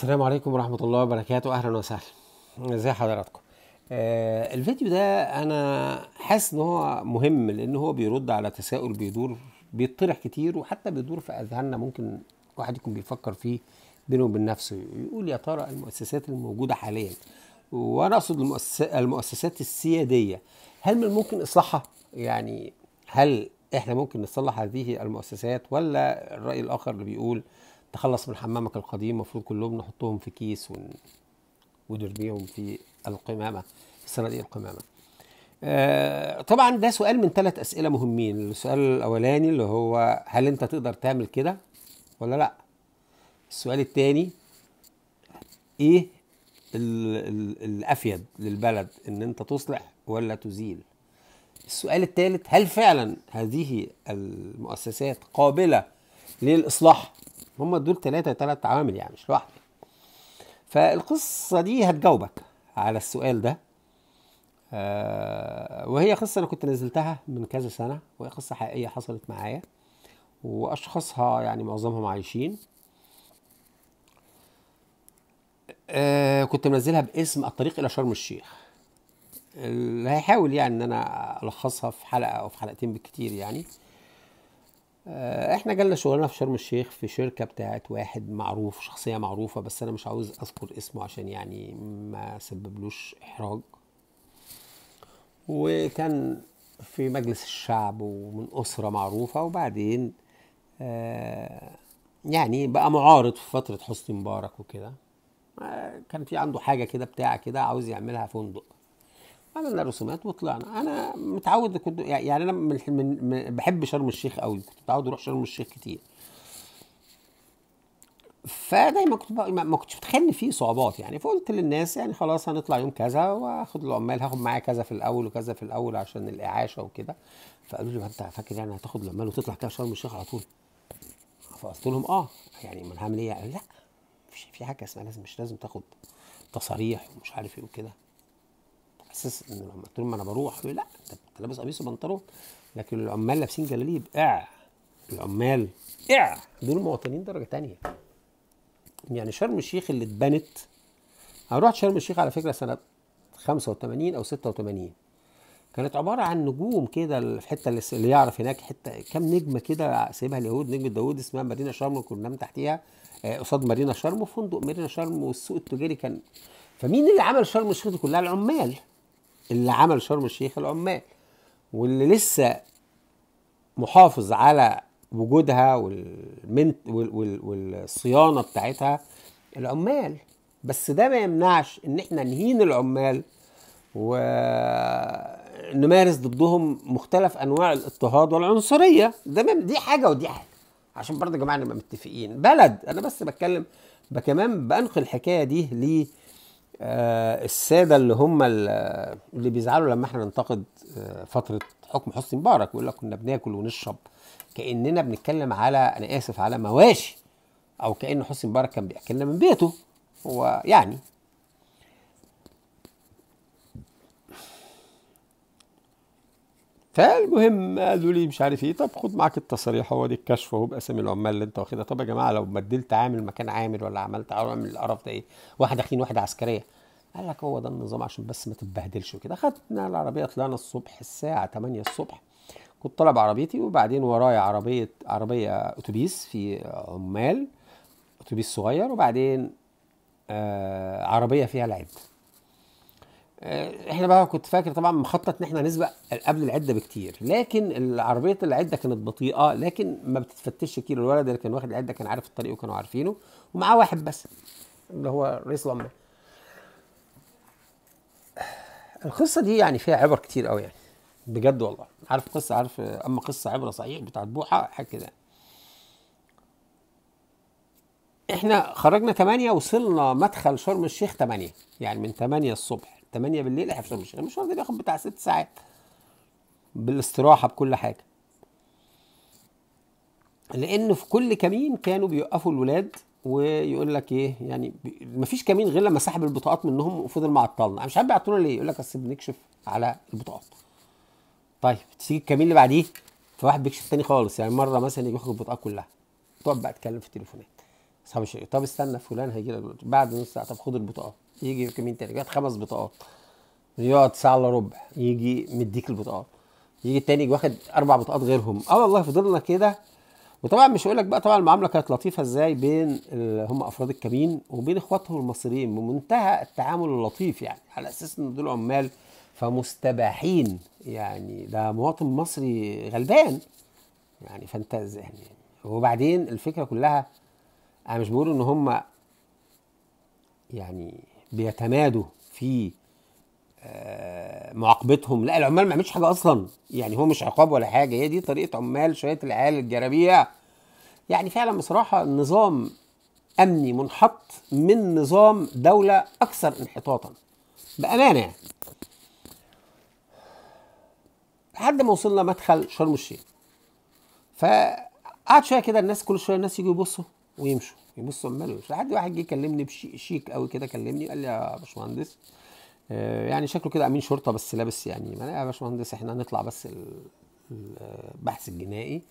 السلام عليكم ورحمة الله وبركاته أهلا وسهلا ازي حضراتكم آه الفيديو ده أنا حاسس إن هو مهم لأن هو بيرد على تساؤل بيدور بيطرح كتير وحتى بيدور في أذهاننا ممكن واحد يكون بيفكر فيه بينه وبين نفسه يقول يا ترى المؤسسات الموجودة حاليا وأنا أقصد المؤسسات السيادية هل من الممكن إصلاحها؟ يعني هل إحنا ممكن نصلح هذه المؤسسات ولا الرأي الآخر اللي بيقول آه تخلص من حمامك القديم المفروض كلهم نحطهم في كيس ون... ونرميهم في القمامه في صناديق القمامه آه طبعا ده سؤال من ثلاث اسئله مهمين السؤال الاولاني اللي هو هل انت تقدر تعمل كده ولا لا السؤال الثاني ايه الـ الـ الافيد للبلد ان انت تصلح ولا تزيل السؤال الثالث هل فعلا هذه المؤسسات قابله للاصلاح هم دول ثلاثة تلات عوامل يعني مش لوحدي فالقصة دي هتجاوبك على السؤال ده آه، وهي قصة أنا كنت نزلتها من كذا سنة وهي قصة حقيقية حصلت معايا وأشخاصها يعني معظمهم عايشين آه، كنت منزلها باسم الطريق إلى شرم الشيخ اللي هيحاول يعني إن أنا ألخصها في حلقة أو في حلقتين بالكتير يعني آه، احنا جالنا شغلنا في شرم الشيخ في شركه بتاعت واحد معروف شخصيه معروفه بس انا مش عاوز اذكر اسمه عشان يعني ما سببلوش احراج وكان في مجلس الشعب ومن اسره معروفه وبعدين آه، يعني بقى معارض في فتره حسني مبارك وكده آه، كان في عنده حاجه كده بتاعة كده عاوز يعملها فندق عملنا رسومات وطلعنا انا متعود كنت يعني, يعني انا من, من بحب شرم الشيخ قوي كنت متعود اروح شرم الشيخ كتير فدايما كنت ما كنتش متخيل ان في صعوبات يعني فقلت للناس يعني خلاص هنطلع يوم كذا واخد العمال هاخد معايا كذا في الاول وكذا في الاول عشان الاعاشه وكده فقالوا لي ما انت فاكر يعني هتاخد العمال وتطلع كده شرم الشيخ على طول فقلت لهم اه يعني ما انا هعمل ايه؟ يعني؟ لا في حاجه اسمها لازم مش لازم تاخد تصاريح ومش عارف ايه وكده اساس ان قلت لهم انا بروح لا انت لابس قميص وبنطلون لكن العمال لابسين جلاليب اع العمال اع دول مواطنين درجه تانية يعني شرم الشيخ اللي اتبنت انا رحت شرم الشيخ على فكره سنه 85 او 86 كانت عباره عن نجوم كده في الحته اللي يعرف هناك حته كام نجمه كده سايبها اليهود نجمه داوود اسمها مارينا شرم كنا بننام تحتيها آه، قصاد مارينا شرم وفندق مارينا شرم والسوق التجاري كان فمين اللي عمل شرم الشيخ دي كلها العمال اللي عمل شرم الشيخ العمال واللي لسه محافظ على وجودها والمنت والصيانه بتاعتها العمال بس ده ما يمنعش ان احنا نهين العمال ونمارس ضدهم مختلف انواع الاضطهاد والعنصريه ده دي حاجه ودي حاجه عشان برضه يا جماعه نبقى متفقين بلد انا بس بتكلم كمان بنقل الحكايه دي آه، الساده اللي هم اللي بيزعلوا لما احنا ننتقد آه، فتره حكم حسني مبارك ويقول لك كنا بناكل ونشرب كاننا بنتكلم على انا اسف على مواشي او كان حسني مبارك كان بياكلنا من بيته هو يعني فالمهم قالوا لي مش عارف ايه طب خد معاك التصريح هو دي الكشف اهو باسامي العمال اللي انت واخدها طب يا جماعه لو بدلت عامل مكان عامل ولا عملت عامل القرف ده ايه؟ واحده خين واحده عسكريه قال لك هو ده النظام عشان بس ما تتبهدلش وكده خدنا العربيه طلعنا الصبح الساعه 8 الصبح كنت طالع بعربيتي وبعدين ورايا عربيه عربيه اتوبيس في عمال اتوبيس صغير وبعدين آه عربيه فيها العده آه، احنا بقى كنت فاكر طبعا مخطط ان احنا نسبق قبل العده بكتير لكن عربيه العده كانت بطيئه لكن ما بتتفتش كتير الولد اللي كان واخد العده كان عارف الطريق وكانوا عارفينه ومعاه واحد بس اللي هو رئيس العمال القصه دي يعني فيها عبر كتير قوي يعني بجد والله عارف قصه عارف اما قصه عبره صحيح بتاعت بوحه حاجه كده احنا خرجنا 8 وصلنا مدخل شرم الشيخ 8 يعني من 8 الصبح 8 بالليل هيحصل يعني مش المشوار ده بياخد بتاع 6 ساعات بالاستراحه بكل حاجه لان في كل كمين كانوا بيوقفوا الولاد ويقول لك ايه يعني مفيش كمين غير لما سحب البطاقات منهم وفضل معطلنا انا مش عارف بيعطلونا ليه يقول لك اصل بنكشف على البطاقات طيب تيجي الكمين اللي بعديه فواحد بيكشف تاني خالص يعني مره مثلا يجي ياخد البطاقه كلها تقعد بقى تكلم في التليفونات اصحاب الشركه طب استنى فلان هيجي لك بعد نص ساعه طب خد البطاقه يجي في مين تاني جات خمس بطاقات يقعد ساعه الا ربع يجي مديك البطاقات يجي التاني يجي واخد اربع بطاقات غيرهم اه والله فضلنا كده وطبعا مش هقول لك بقى طبعا المعامله كانت لطيفه ازاي بين هم افراد الكمين وبين اخواتهم المصريين بمنتهى التعامل اللطيف يعني على اساس ان دول عمال فمستباحين يعني ده مواطن مصري غلبان يعني فانت يعني وبعدين الفكره كلها انا مش بقول ان هم يعني بيتمادوا في آه، معاقبتهم لا العمال ما عملش حاجه اصلا يعني هو مش عقاب ولا حاجه هي دي طريقه عمال شويه العيال الجرابيع يعني فعلا بصراحه نظام امني منحط من نظام دوله اكثر انحطاطا بامانه يعني لحد ما وصلنا مدخل شرم الشيخ فقعد شويه كده الناس كل شويه الناس يجوا يبصوا ويمشوا يبصوا عمال مش لحد واحد جه كلمني بشيك قوي كده كلمني قال لي يا باشمهندس آه، يعني شكله كده امين شرطه بس لابس يعني يا باشمهندس احنا هنطلع بس البحث الجنائي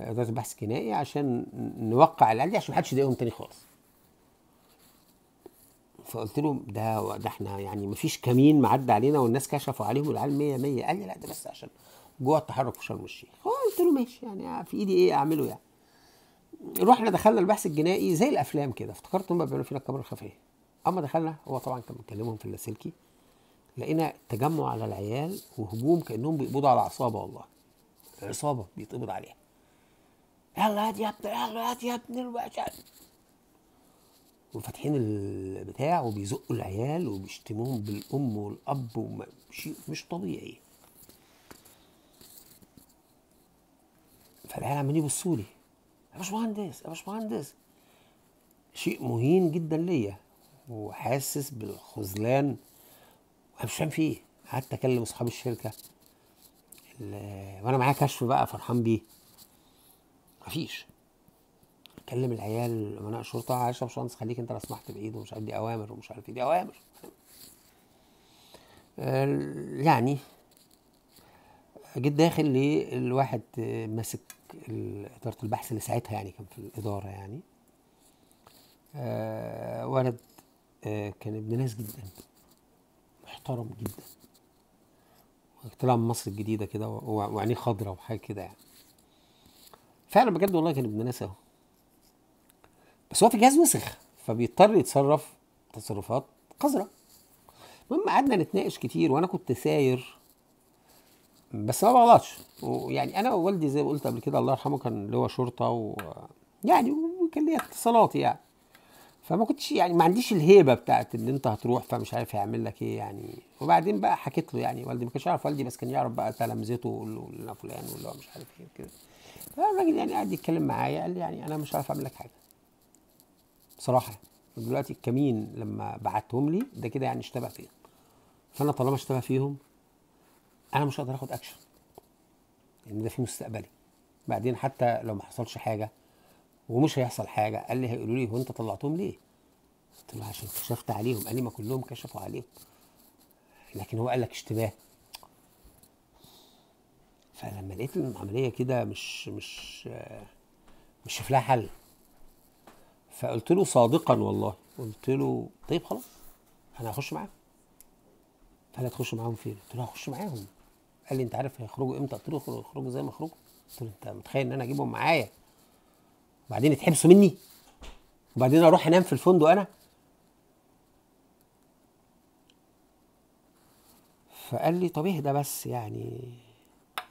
آه، اداره بحث جنائي عشان نوقع العيال دي عشان محدش يضايقهم تاني خالص فقلت له ده ده احنا يعني مفيش كمين معدى علينا والناس كشفوا عليهم العيال 100 100 قال لي لا ده بس عشان جوع التحرك في شرم الشيخ قلت له ماشي يعني في ايدي ايه اعمله يعني رحنا دخلنا البحث الجنائي زي الافلام كده افتكرت هم بيعملوا فينا الكاميرا الخفيه اما دخلنا هو طبعا كان بيكلمهم في اللاسلكي لقينا تجمع على العيال وهجوم كانهم بيقبضوا على عصابه والله عصابه بيتقبض عليها يلا هات يا ابني يلا هات يا ابني وفاتحين البتاع وبيزقوا العيال وبيشتموهم بالام والاب شيء مش طبيعي فالعيال عمالين يبصوا لي يا باشمهندس يا باشمهندس شيء مهين جدا ليا وحاسس بالخذلان وانا مش فاهم في ايه قعدت اكلم اصحاب الشركه وانا معايا كشف بقى فرحان بيه مفيش اكلم العيال امناء الشرطه عايشه يا باشمهندس خليك انت لو سمحت بعيد ومش عارف دي اوامر ومش عارف ايه دي اوامر يعني جيت داخل ليه الواحد ماسك اداره البحث اللي ساعتها يعني كان في الاداره يعني آه ولد آه كان ابن ناس جدا محترم جدا طلع من مصر الجديده كده وعينيه خضرة وحاجه كده يعني فعلا بجد والله كان ابن ناس اهو بس هو في الجهاز وسخ فبيضطر يتصرف تصرفات قذره المهم قعدنا نتناقش كتير وانا كنت ساير بس ما بغلطش ويعني انا والدي زي ما قلت قبل كده الله يرحمه كان هو شرطه و يعني وكان ليا اتصالات يعني فما كنتش يعني ما عنديش الهيبه بتاعت ان انت هتروح فمش عارف هيعمل لك ايه يعني وبعدين بقى حكيت له يعني والدي ما كانش يعرف والدي بس كان يعرف بقى تلامذته ولا فلان هو مش عارف ايه كده فالراجل يعني قعد يتكلم معايا قال لي يعني انا مش عارف اعمل لك حاجه بصراحه دلوقتي الكمين لما بعتهم لي ده كده يعني اشتبه فيهم فانا طالما اشتبه فيهم انا مش هقدر اخد اكشن لان ده في مستقبلي بعدين حتى لو ما حصلش حاجه ومش هيحصل حاجه قال لي هيقولوا لي هو انت طلعتهم ليه؟ قلت له عشان كشفت عليهم قال لي ما كلهم كشفوا عليهم لكن هو قال لك اشتباه فلما لقيت العمليه كده مش مش مش شايف لها حل فقلت له صادقا والله قلت له طيب خلاص انا هخش معاهم قال هتخش معاهم فين؟ قلت له هخش معاهم قال لي انت عارف هيخرجوا امتى قلت له يخرجوا زي ما يخرجوا قلت له انت متخيل ان انا اجيبهم معايا وبعدين يتحبسوا مني وبعدين اروح انام في الفندق انا فقال لي طب اهدى بس يعني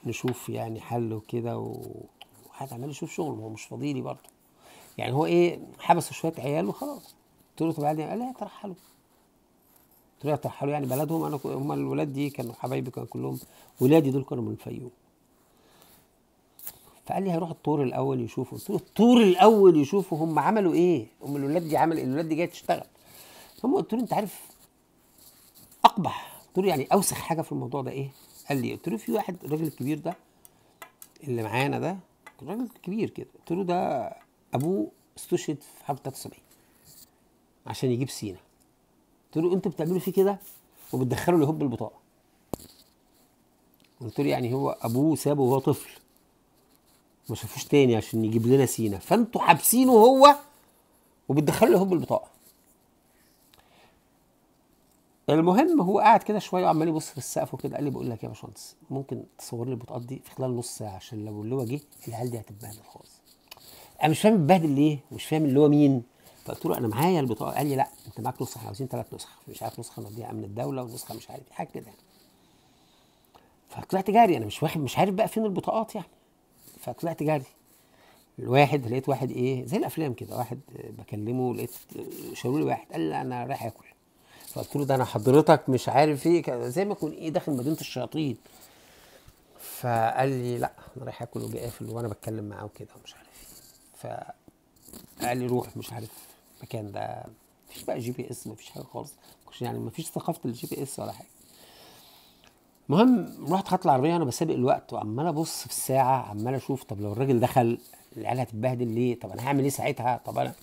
نشوف يعني حل وكده وقعد عمال يشوف شغل هو مش فاضي لي برضه يعني هو ايه حبس شويه عيال وخلاص قلت له طب قال لي ترحلوا طلعوا يعني بلدهم انا هم الولاد دي كانوا حبايبي كانوا كلهم ولادي دول كانوا من الفيوم فقال لي هيروح الطور الاول يشوفوا قلت له الطور الاول يشوفوا هم عملوا ايه هم الولاد دي عمل الولاد دي جايه تشتغل هم قلت له انت عارف اقبح قلت له يعني اوسخ حاجه في الموضوع ده ايه قال لي قلت له في واحد الراجل الكبير ده اللي معانا ده راجل كبير كده قلت له ده ابوه استشهد في حرب 73 عشان يجيب سينا قلت له انتوا بتعملوا فيه كده وبتدخلوا لهب البطاقه قلت له يعني هو ابوه سابه وهو طفل ما شافوش تاني عشان يجيب لنا سينا فانتوا حابسينه هو وبتدخلوا لهب البطاقه المهم هو قاعد كده شويه وعمال يبص في السقف وكده قال لي بقول لك يا باشمهندس ممكن تصور لي البطاقات دي في خلال نص ساعه عشان لو اللواء جه العيال دي هتتبهدل خالص انا مش فاهم اتبهدل ليه ومش فاهم اللواء مين فقلت له انا معايا البطاقه قال لي لا انت معاك نسخه احنا عاوزين ثلاث نسخ مش عارف نسخه مديها امن الدوله ونسخه مش عارف إيه، حاجه كده يعني. فطلعت جاري انا مش واخد مش عارف بقى فين البطاقات يعني فطلعت جاري الواحد لقيت واحد ايه زي الافلام كده واحد بكلمه لقيت شاوروا لي واحد قال لي انا رايح اكل فقلت له ده انا حضرتك مش عارف ايه زي ما اكون ايه داخل مدينه الشياطين فقال لي لا انا رايح اكل وجاي قافل وانا بتكلم معاه وكده ومش عارف ايه فقال لي روح مش عارف المكان ده مفيش بقى جي بي اس مفيش حاجه خالص يعني مفيش ثقافه الجي بي اس ولا حاجه المهم رحت خدت العربيه وانا بسابق الوقت وعمال ابص في الساعه عمال اشوف طب لو الراجل دخل العيال هتتبهدل ليه طب انا هعمل ايه ساعتها طب انا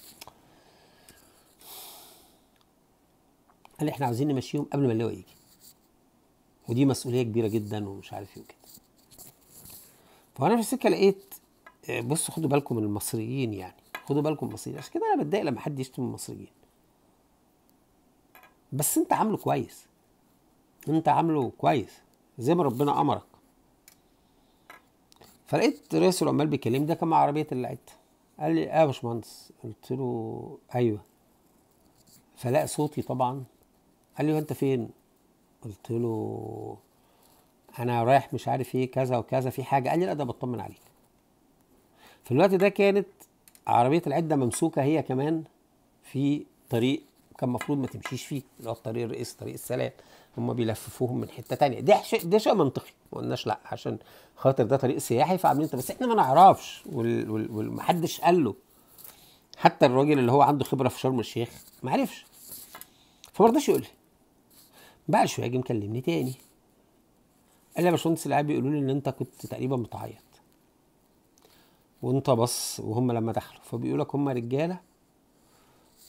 قال لي احنا عاوزين نمشيهم قبل ما اللواء يجي ودي مسؤوليه كبيره جدا ومش عارف ايه وكده فانا في السكه لقيت آه، بصوا خدوا بالكم من المصريين يعني خدوا بالكم مصريين عشان كده انا بتضايق لما حد يشتم المصريين بس انت عامله كويس انت عامله كويس زي ما ربنا امرك فلقيت رئيس العمال بيكلمني ده كان مع عربيه اللعيبه قال لي اه يا باشمهندس قلت له ايوه فلقى صوتي طبعا قال لي انت فين قلت له انا رايح مش عارف ايه كذا وكذا في حاجه قال لي لا ده بطمن عليك في الوقت ده كانت عربيه العده ممسوكه هي كمان في طريق كان المفروض ما تمشيش فيه اللي هو الطريق الرئيسي طريق السلام هم بيلففوهم من حته تانية ده شيء ده شيء منطقي ما قلناش لا عشان خاطر ده طريق سياحي فعاملين بس احنا ما نعرفش ومحدش قال له حتى الراجل اللي هو عنده خبره في شرم الشيخ ما عرفش فما رضاش يقول لي بعد شويه جه مكلمني تاني قال لي يا باشمهندس العيال بيقولوا لي ان انت كنت تقريبا بتعيط وانت بص وهم لما دخلوا فبيقول لك هم رجاله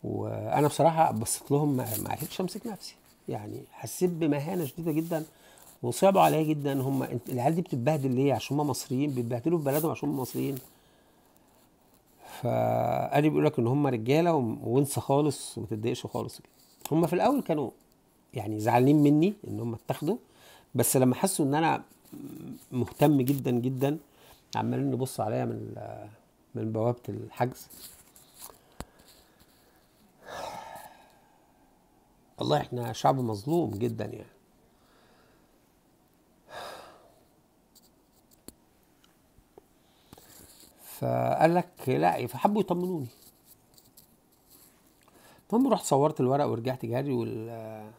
وانا بصراحه بصيت لهم ما عرفتش امسك نفسي يعني حسيت بمهانه شديده جدا وصعبوا عليا جدا هم العيال دي بتتبهدل ليه عشان هم مصريين بيتبهدلوا في بلدهم عشان هم مصريين فقالي بيقول لك ان هم رجاله وانسى خالص وما تتضايقش خالص هم في الاول كانوا يعني زعلانين مني ان هم اتاخدوا بس لما حسوا ان انا مهتم جدا جدا عمالين نبص عليا من من بوابه الحجز والله احنا شعب مظلوم جدا يعني فقال لك لا فحبوا يطمنوني المهم رحت صورت الورق ورجعت جري وال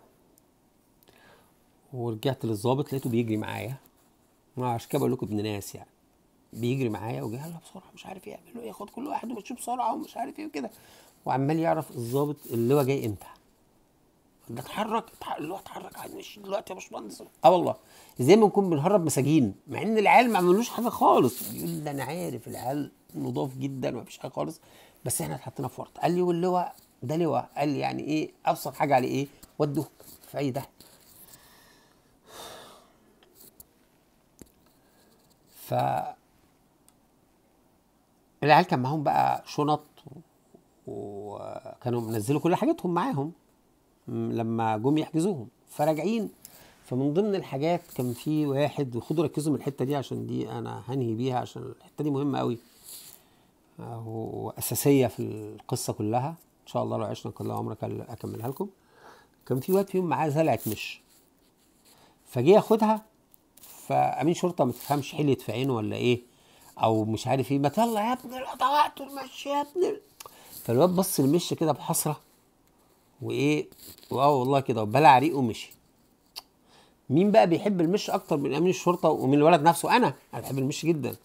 ورجعت للظابط لقيته بيجري معايا عشان كده بقول لكم ابن ناس يعني بيجري معايا وجه يلا بسرعه مش عارف يعمل ايه خد كل واحد ومشيه بسرعه ومش عارف ايه وكده وعمال يعرف الظابط اللواء جاي امتى ده اتحرك اللواء اتحرك هنمشي دلوقتي يا باشمهندس اه والله زي ما نكون بنهرب مساجين مع ان العيال ما عملوش حاجه خالص يقول لي انا عارف العيال نضاف جدا ما فيش حاجه خالص بس احنا اتحطينا في ورطه قال لي واللواء ده لواء قال لي يعني ايه ابسط حاجه عليه ايه ودوه في اي ده ف العيال كان معاهم بقى شنط وكانوا منزلوا كل حاجتهم معاهم لما جم يحجزوهم فراجعين فمن ضمن الحاجات كان في واحد وخدوا ركزوا من الحته دي عشان دي انا هنهي بيها عشان الحته دي مهمه قوي واساسيه في القصه كلها ان شاء الله لو عشنا كل عمرك اكملها لكم كان في واد فيهم معاه زلعه مش فجه ياخدها فامين شرطه ما تفهمش حليت في عينه ولا ايه او مش عارف ايه ما يلا يا ابن وقت المشي يا ابن فالواد بص المشي كده بحسره وايه واه والله كده وبلع ريقه ومشي مين بقى بيحب المشي اكتر من امين الشرطه ومن الولد نفسه انا انا بحب المشي جدا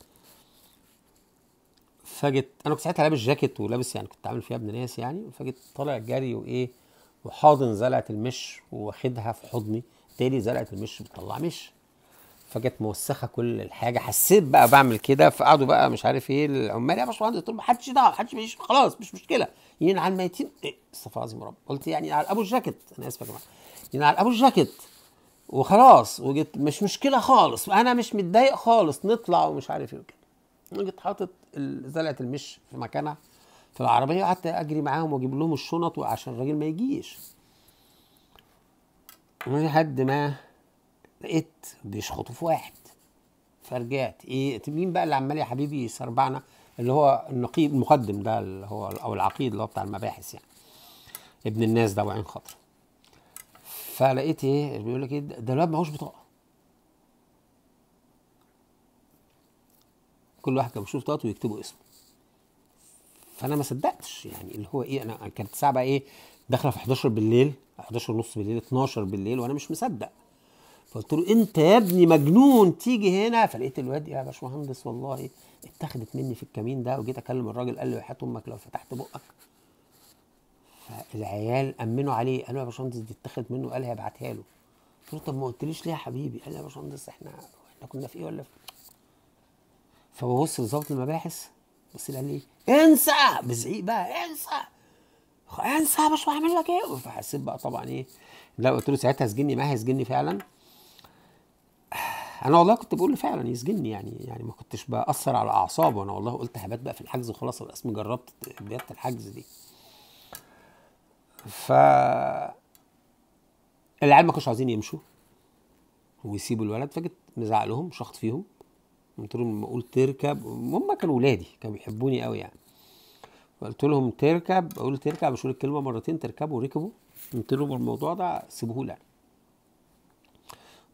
فجت انا كنت ساعتها لابس جاكيت ولابس يعني كنت عامل فيها ابن ناس يعني فجت طالع جري وايه وحاضن زلعه المش واخدها في حضني تاني زلعه المش بتطلع مش فجت موسخه كل الحاجه حسيت بقى بعمل كده فقعدوا بقى مش عارف ايه العمال يا باشمهندس ما حدش ما حدش بيش خلاص مش مشكله ينين على الميتين إيه؟ استغفر العظيم رب قلت يعني على ابو الجاكيت انا اسف يا جماعه ينين على ابو الجاكيت وخلاص وجيت مش مشكله خالص انا مش متضايق خالص نطلع ومش عارف ايه وكده جيت حاطط زلعه المش في مكانها في العربيه وقعدت اجري معاهم واجيب لهم الشنط وعشان الراجل ما يجيش لحد ما لقيت بيشخطوا في واحد فرجعت ايه مين بقى اللي عمال يا حبيبي يسربعنا اللي هو النقيب المقدم ده اللي هو او العقيد اللي هو بتاع المباحث يعني ابن الناس ده وعين خطر فلقيت ايه بيقول لك ايه ده الواد معهوش بطاقه كل واحد كان بيشوف بطاقته ويكتبوا اسمه فانا ما صدقتش يعني اللي هو ايه انا كانت الساعه بقى ايه داخله في 11 بالليل 11 ونص بالليل 12 بالليل وانا مش مصدق فقلت له انت يا ابني مجنون تيجي هنا فلقيت الواد يا باشمهندس والله اتخذت مني في الكمين ده وجيت اكلم الراجل قال له يا امك لو فتحت بقك فالعيال امنوا عليه قالوا يا باشمهندس دي اتخذت منه قال هيبعتها له قلت له طب ما قلتليش ليه يا حبيبي قال يا باشمهندس احنا احنا كنا في ايه ولا في إيه؟ فببص لظابط المباحث بص قال لي انسى بزعيق بقى انسى انسى يا باشمهندس هعمل لك ايه فحسيت بقى طبعا ايه لا قلت له ساعتها سجني ما هيسجني فعلا انا والله كنت بقول فعلا يسجنني يعني يعني ما كنتش باثر على اعصابه انا والله قلت هبات بقى في الحجز وخلاص الاسم اسمي جربت بيت الحجز دي ف العيال ما كانوش عايزين يمشوا ويسيبوا الولد فجيت مزعق لهم شخط فيهم قلت لهم لما اقول تركب هم كانوا ولادي كانوا بيحبوني قوي يعني قلت لهم تركب اقول تركب مش الكلمه مرتين تركبوا ركبوا قلت لهم الموضوع ده سيبوه لي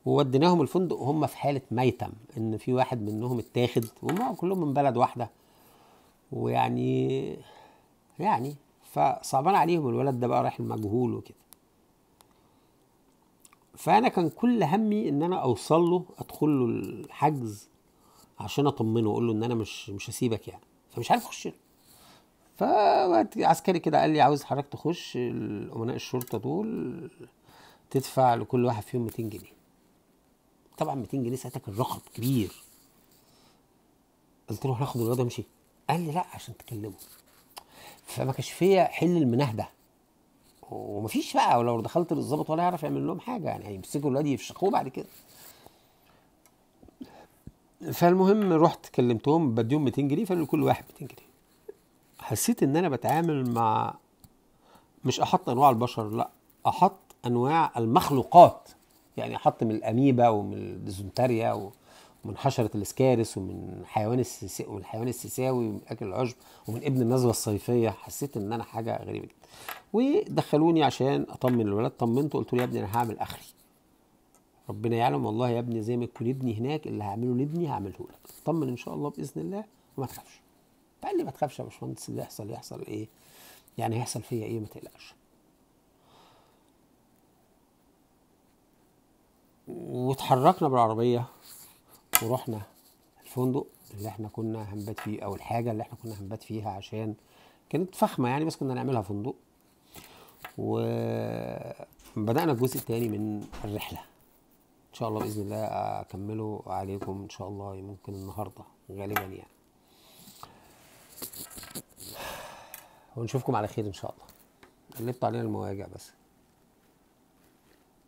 ووديناهم الفندق وهم في حاله ميتم ان في واحد منهم اتاخد وهم كلهم من بلد واحده ويعني يعني فصعبان عليهم الولد ده بقى رايح المجهول وكده فانا كان كل همي ان انا اوصل له ادخل له الحجز عشان اطمنه اقول له ان انا مش مش هسيبك يعني فمش عارف اخش ف عسكري كده قال لي عاوز حضرتك تخش الامناء الشرطه دول تدفع لكل واحد فيهم 200 جنيه طبعا 200 جنيه ساعتها كان رقم كبير قلت له هاخد الواد امشي قال لي لا عشان تكلمه فما كانش فيا حل المناهده ومفيش بقى ولو دخلت للظابط ولا هيعرف يعمل لهم حاجه يعني هيمسكوا الواد يفشخوه بعد كده فالمهم رحت كلمتهم بديهم 200 جنيه فقالوا كل واحد 200 جنيه حسيت ان انا بتعامل مع مش احط انواع البشر لا احط انواع المخلوقات يعني حط من الاميبا ومن الديزنتريا ومن حشره الاسكارس ومن حيوان السيساوي والحيوان السيساوي ومن اكل العشب ومن ابن النزوه الصيفيه حسيت ان انا حاجه غريبه جدا ودخلوني عشان اطمن الولاد طمنته قلت له يا ابني انا هعمل اخري ربنا يعلم والله يا ابني زي ما تكون ابني هناك اللي هعمله لابني هعمله لك طمن ان شاء الله باذن الله وما تخافش فقال لي ما تخافش يا باشمهندس اللي يحصل يحصل ايه يعني هيحصل فيا ايه ما تقلقش واتحركنا بالعربية ورحنا الفندق اللي احنا كنا هنبات فيه او الحاجة اللي احنا كنا هنبات فيها عشان كانت فخمة يعني بس كنا نعملها فندق وبدأنا الجزء الثاني من الرحلة ان شاء الله باذن الله اكمله عليكم ان شاء الله ممكن النهارده غالبا يعني ونشوفكم على خير ان شاء الله قلبت علينا المواجع بس